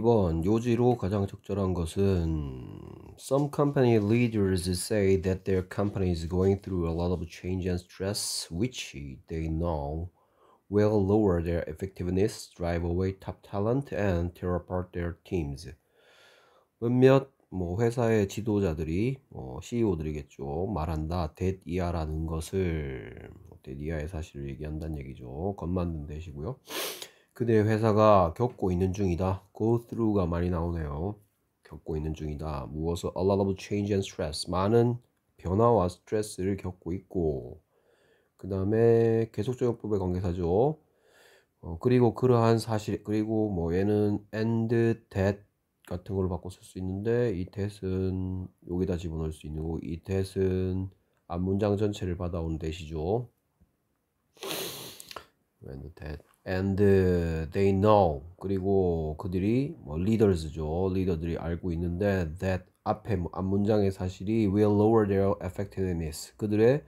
2번 요지로 가장 적절한 것은 Some company leaders say that their company is going through a lot of change and stress which they know will lower their effectiveness, drive away top talent and tear apart their teams. 몇몇 뭐 회사의 지도자들이 어, CEO들이겠죠. 말한다. 댓이야라는 것을 댓이야의 사실을 얘기한다는 얘기죠. 겉만든 대시고요 그대 회사가 겪고 있는 중이다. go through가 많이 나오네요. 겪고 있는 중이다. 무엇을 a lot of change and stress. 많은 변화와 스트레스를 겪고 있고 그 다음에 계속적용법의 관계사죠. 어, 그리고 그러한 사실 그리고 뭐 얘는 and that 같은 걸로 바꿔 쓸 수 있는데 이 that은 여기다 집어넣을 수 있는 거고 이 that은 앞 문장 전체를 받아온 대시죠 and that and they know 그리고 그들이 뭐 leaders죠 리더들이 알고 있는데 that 앞에 앞 문장의 사실이 will lower their effectiveness 그들의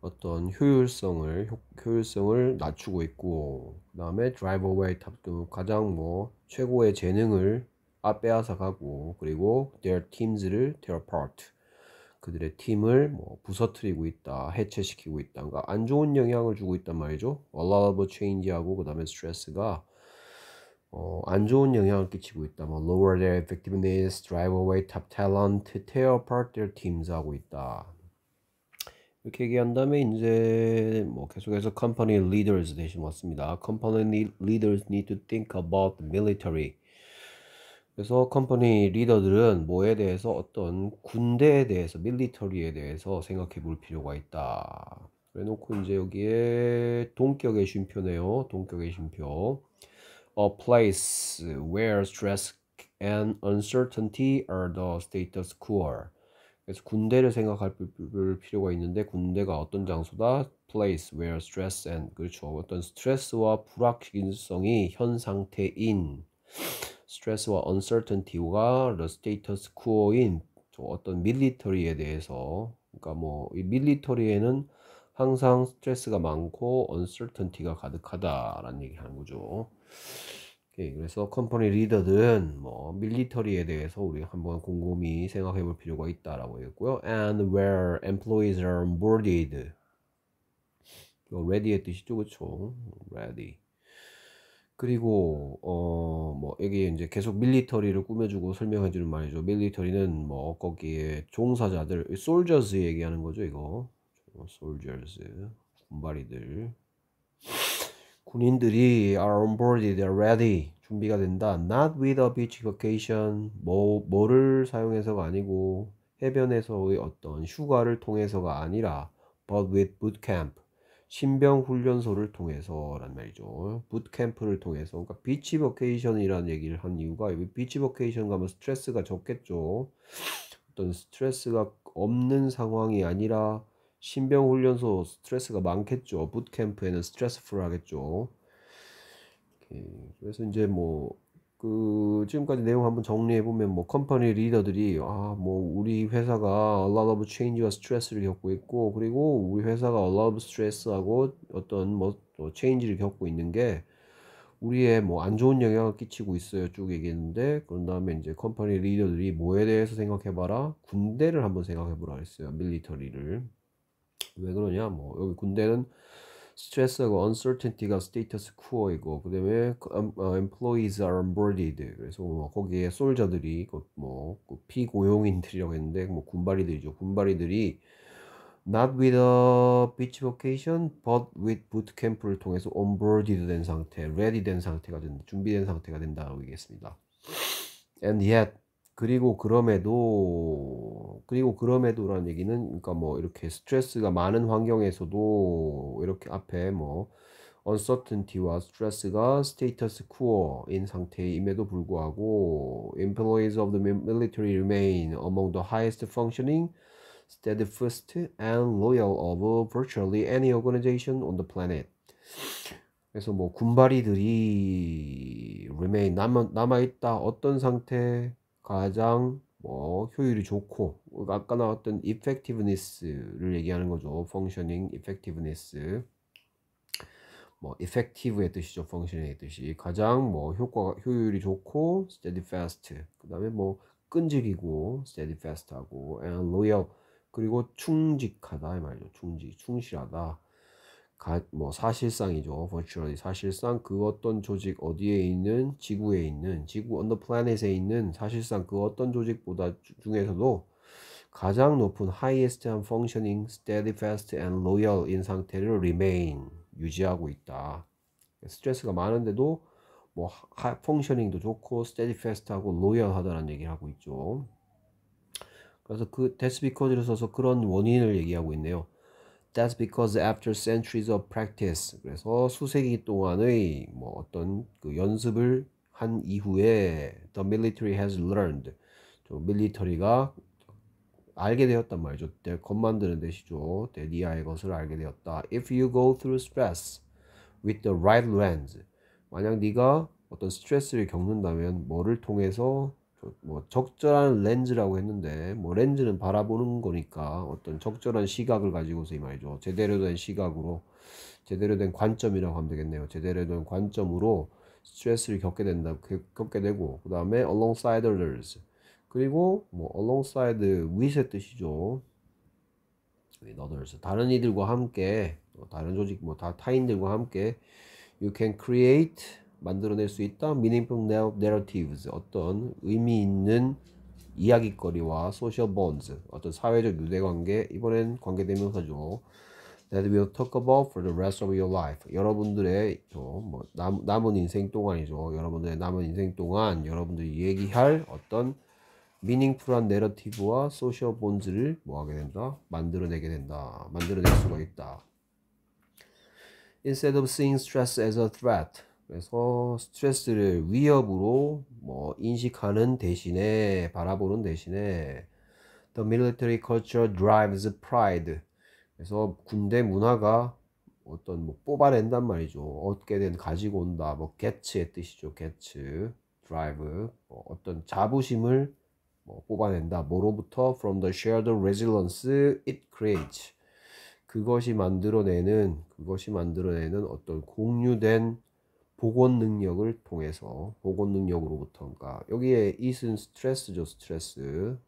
어떤 효율성을 효율성을 낮추고 있고 그다음에 drive away 탑도 가장 뭐 최고의 재능을 앞에 앗아 가고 그리고 their teams를 tear apart 그들의 팀을 뭐 부서뜨리고 있다, 해체시키고 있다, 그러니까 안 좋은 영향을 주고 있단 말이죠. allowable change하고 그 다음에 스트레스가 어, 안 좋은 영향을 끼치고 있다. 뭐 lower their effectiveness, drive away top talent, tear apart their teams 하고 있다. 이렇게 얘기한 다음에 이제 뭐 계속해서 company leaders 대신 왔습니다. company leaders need to think about the military. 그래서 컴퍼니 리더들은 뭐에 대해서 어떤 군대에 대해서 밀리터리에 대해서 생각해 볼 필요가 있다 그래놓고 이제 여기에 동격의 쉼표네요 동격의 쉼표 A place where stress and uncertainty are the status quo 그래서 군대를 생각할 필요가 있는데 군대가 어떤 장소다? place where stress and 그렇죠 어떤 스트레스와 불확실성이 현 상태인 스트레스와 언 n 턴티가러스 i n t y 와 t h 인 어떤 밀리터리에 대해서 그러니까 뭐이 밀리터리에는 항상 스트레스가 많고 언 n 턴티가 가득하다라는 얘기 하는 거죠. 그래서 컴퍼니 리더든 뭐 밀리터리에 대해서 우리 한번 곰곰이 생각해 볼 필요가 있다라고 했고요 and where employees are onboarded ready의 뜻이죠, 그렇죠? ready 그리고 어뭐 여기 이제 계속 밀리터리를 꾸며주고 설명해주는 말이죠. 밀리터리는 뭐 거기에 종사자들, 솔저즈 얘기하는 거죠 이거. 솔저즈 어, 군바리들 군인들이 are on board, they're ready. 준비가 된다. Not with a beach vacation. 뭐, 뭐를 사용해서가 아니고, 해변에서의 어떤 휴가를 통해서가 아니라, but with boot camp. 신병훈련소를 통해서란 말이죠. 부트캠프를 통해서. 그러니까 비치버케이션이라는 얘기를 한 이유가 비치버케이션 가면 스트레스가 적겠죠. 어떤 스트레스가 없는 상황이 아니라 신병훈련소 스트레스가 많겠죠. 부트캠프에는 스트레스풀하겠죠. 그래서 이제 뭐그 지금까지 내용 한번 정리해 보면 뭐 컴퍼니 리더들이 아 뭐 우리 회사가 a lot of change와 스트레스를 겪고 있고 그리고 우리 회사가 a lot of stress하고 어떤 뭐 change를 겪고 있는 게 우리의 뭐 안 좋은 영향을 끼치고 있어요 쭉 얘기했는데 그런 다음에 이제 컴퍼니 리더들이 뭐에 대해서 생각해봐라 군대를 한번 생각해보라 했어요 밀리터리를 왜 그러냐 뭐 여기 군대는 stress하고 uncertainty가 status quo이고 그다음에 employees are onboarded 그래서 뭐 거기에 솔저들이 뭐 피고용인들이라고 했는데 뭐 군발이들이죠 군발이들이 not with a beach vacation but with boot camp를 통해서 onboarded 된 상태 ready 된 상태가 된 준비된 상태가 된다고 얘기했습니다 and yet 그리고 그럼에도 그리고 그럼에도라는 얘기는 그러니까 뭐 이렇게 스트레스가 많은 환경에서도 이렇게 앞에 뭐 uncertainty와 스트레스가 status quo인 상태임에도 불구하고 employees of the military remain among the highest functioning steadfast and loyal of virtually any organization on the planet. 그래서 뭐 군바리들이 remain 남아 남아 있다 어떤 상태 가장 뭐 효율이 좋고 아까 나왔던 effectiveness를 얘기하는 거죠. functioning effectiveness 뭐 effective의 뜻이죠. functioning의 뜻이 가장 뭐 효과 효율이 좋고 steadfast 그다음에 뭐 끈질기고 steadfast하고 and loyal 그리고 충직하다 이 말이죠. 충직 충실하다. 가, 뭐 사실상이죠. virtually 사실상 그 어떤 조직 어디에 있는 지구에 있는 지구 on the planet에 있는 사실상 그 어떤 조직보다 주, 중에서도 가장 높은 highest한 functioning steadfast and loyal인 상태를 remain 유지하고 있다. 스트레스가 많은데도 뭐 functioning도 좋고 steadfast하고 loyal하다는 얘기를 하고 있죠. 그래서 그 that's because를 써서 그런 원인을 얘기하고 있네요. That's because after centuries of practice. 그래서 수세기 동안의 뭐 어떤 그 연습을 한 이후에 the military has learned. 밀리터리가 알게 되었단 말이죠. t 건만드는 데시죠 t h 아의 것을 알게 되었다. If you go through stress with the right lens. 만약 네가 어떤 스트레스를 겪는다면 뭐를 통해서 뭐 적절한 렌즈라고 했는데 뭐 렌즈는 바라보는 거니까 어떤 적절한 시각을 가지고서 이 말이죠. 제대로 된 시각으로 제대로 된 관점이라고 하면 되겠네요. 제대로 된 관점으로 스트레스를 겪게 된다 겪게 되고 그다음에 alongside others 그리고 뭐 alongside with의 뜻이죠. others 다른 이들과 함께 다른 조직 뭐 다 타인들과 함께 you can create 만들어낼 수 있다. meaningful narratives 어떤 의미 있는 이야기거리와 social bonds 어떤 사회적 유대관계 이번엔 관계대명사죠. That we'll talk about for the rest of your life. 여러분들의 뭐 남, 은 인생 동안이죠. 여러분들의 남은 인생 동안 여러분들이 얘기할 어떤 미닝풀한 내러티브와 소셜 본즈를 뭐하게 된다? 만들어내게 된다. 만들어낼 수가 있다. Instead of seeing stress as a threat, 그래서 스트레스를 위협으로 뭐 인식하는 대신에 바라보는 대신에 The military culture drives pride. 그래서 군대 문화가 어떤 뭐 뽑아낸단 말이죠. 얻게된 가지고 온다. 뭐 get의 뜻이죠. get, drive. 뭐 어떤 자부심을 뭐 뽑아낸다. 뭐로부터 from the shared resilience it creates. 그것이 만들어내는 그것이 만들어내는 어떤 공유된 복원 능력을 통해서 복원 능력으로부터 그러니까 여기에 이은 스트레스죠 스트레스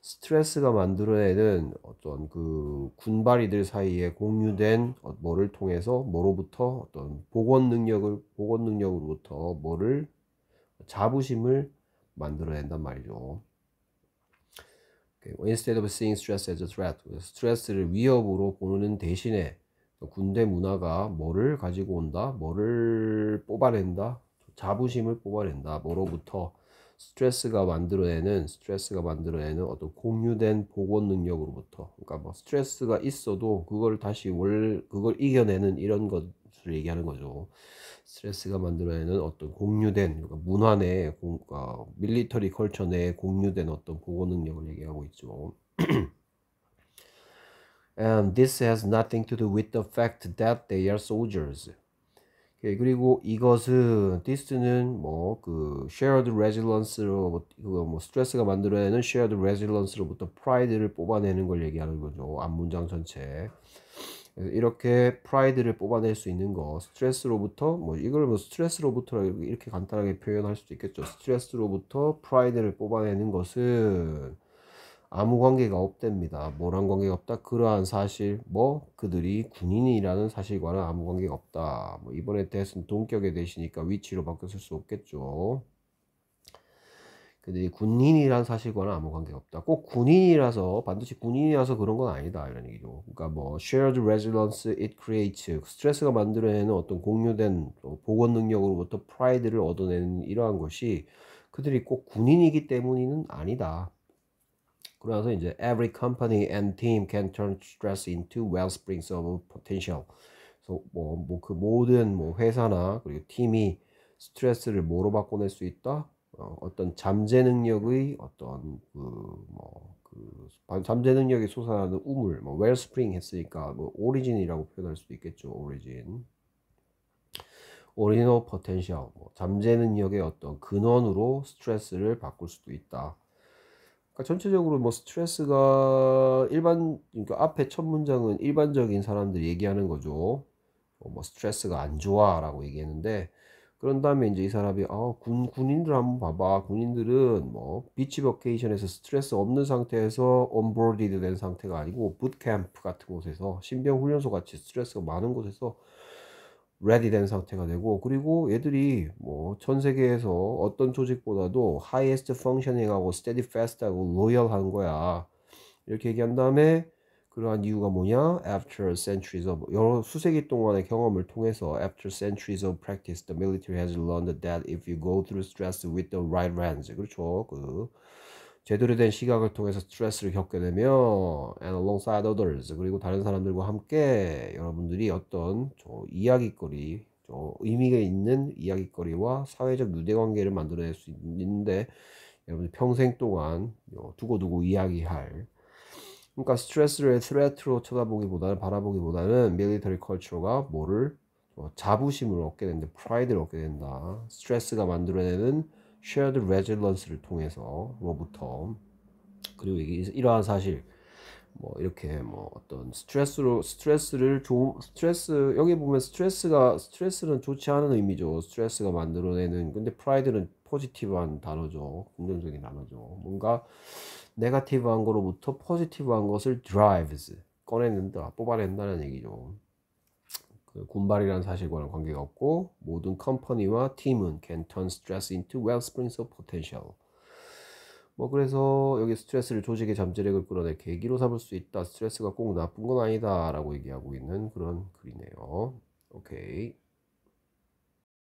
스트레스가 만들어내는 어떤 그 군바리들 사이에 공유된 뭐를 통해서 뭐로부터 어떤 복원 능력을 복원 능력으로부터 뭐를 자부심을 만들어낸단 말이죠. Instead of seeing stress as a threat, 스트레스를 위협으로 보는 대신에 군대 문화가 뭐를 가지고 온다, 뭐를 뽑아낸다, 자부심을 뽑아낸다, 뭐로부터 스트레스가 만들어내는 스트레스가 만들어내는 어떤 공유된 복원 능력으로부터 그러니까 뭐 스트레스가 있어도 그걸 다시 월 그걸 이겨내는 이런 것을 얘기하는 거죠. 스트레스가 만들어내는 어떤 공유된 그러니까 문화 내 공, 어, 밀리터리 컬처 내에 공유된 어떤 복원 능력을 얘기하고 있죠. And this has nothing to do with the fact that they are soldiers. 예, 그리고 이것은 this는 뭐그 shared resilience로 그거 뭐 스트레스가 만들어내는 shared resilience로부터 pride를 뽑아내는 걸 얘기하는 거죠. 앞 문장 전체. 이렇게 프라이드를 뽑아낼 수 있는 거 스트레스로부터 뭐 이걸 뭐 스트레스로부터 이렇게 간단하게 표현할 수도 있겠죠 스트레스로부터 프라이드를 뽑아내는 것은 아무 관계가 없답니다. 뭐란 관계가 없다? 그러한 사실, 뭐 그들이 군인이라는 사실과는 아무 관계가 없다. 뭐 이번에 대해서는 동격에 되시니까 위치로 바뀌었을 수 없겠죠. 근데 군인이라는 사실과는 아무 관계가 없다. 꼭 군인이라서 반드시 군인이라서 그런 건 아니다 이런 얘기죠. 그러니까 뭐 shared resilience it creates 스트레스가 만들어내는 어떤 공유된 보건 능력으로부터 프라이드를 얻어내는 이러한 것이 그들이 꼭 군인이기 때문이 아니다. 그래서 이제 every company and team can turn stress into wellsprings of potential. 그래서 뭐그 뭐, 뭐 그 모든 뭐 회사나 그리고 팀이 스트레스를 뭐로 바꿔낼 수 있다? 어, 어떤 잠재 능력의 어떤 그뭐그 뭐 그 잠재 능력이 솟아나는 우물, 뭐 wellspring 했으니까 뭐 오리진이라고 표현할 수도 있겠죠. 오리진. 오리지널 포텐셜, 뭐 잠재 능력의 어떤 근원으로 스트레스를 바꿀 수도 있다. 그러니까 전체적으로 뭐 스트레스가 일반 그러니까 앞에 첫 문장은 일반적인 사람들 얘기하는 거죠. 어, 뭐 스트레스가 안 좋아라고 얘기했는데 그런 다음에 이제 이 사람이 아, 군 군인들 한번 봐봐 군인들은 뭐 비치 버케이션에서 스트레스 없는 상태에서 온보디드 된 상태가 아니고 부트캠프 같은 곳에서 신병 훈련소 같이 스트레스가 많은 곳에서 레디 된 상태가 되고 그리고 얘들이 뭐 전 세계에서 어떤 조직보다도 하이에스트 펑셔닝하고 스테디 패스트하고 로열한 거야 이렇게 얘기한 다음에 그러한 이유가 뭐냐 after centuries of 여러 수세기 동안의 경험을 통해서 after centuries of practice the military has learned that if you go through stress with the right hands 그렇죠 그 제대로 된 시각을 통해서 스트레스를 겪게 되며 and alongside others 그리고 다른 사람들과 함께 여러분들이 어떤 이야기거리 의미가 있는 이야기거리와 사회적 유대관계를 만들어낼 수 있는데 여러분 들 평생 동안 두고두고 이야기할 그러니까 스트레스를 스트레트로 쳐다보기보다는 바라보기보다는 밀리터리 컬처가 뭐를 자부심을 얻게 된다 프라이드를 얻게 된다 스트레스가 만들어내는 shared resilience를 통해서로부터 그리고 이러한 사실 뭐 이렇게 뭐 어떤 스트레스로 스트레스를 좀 스트레스 여기 보면 스트레스가 스트레스는 좋지 않은 의미죠 스트레스가 만들어내는 근데 프라이드는 포지티브한 단어죠 긍정적인 단어죠 뭔가 네가티브한 거로부터 포지티브한 것을 drives 꺼내낸다 뽑아낸다는 얘기죠 그 군발이라는 사실과는 관계가 없고 모든 컴퍼니와 팀은 can turn stress into well springs of potential. 뭐 그래서 여기 스트레스를 조직의 잠재력을 끌어낼 계기로 삼을 수 있다. 스트레스가 꼭 나쁜 건 아니다라고 얘기하고 있는 그런 글이네요. 오케이.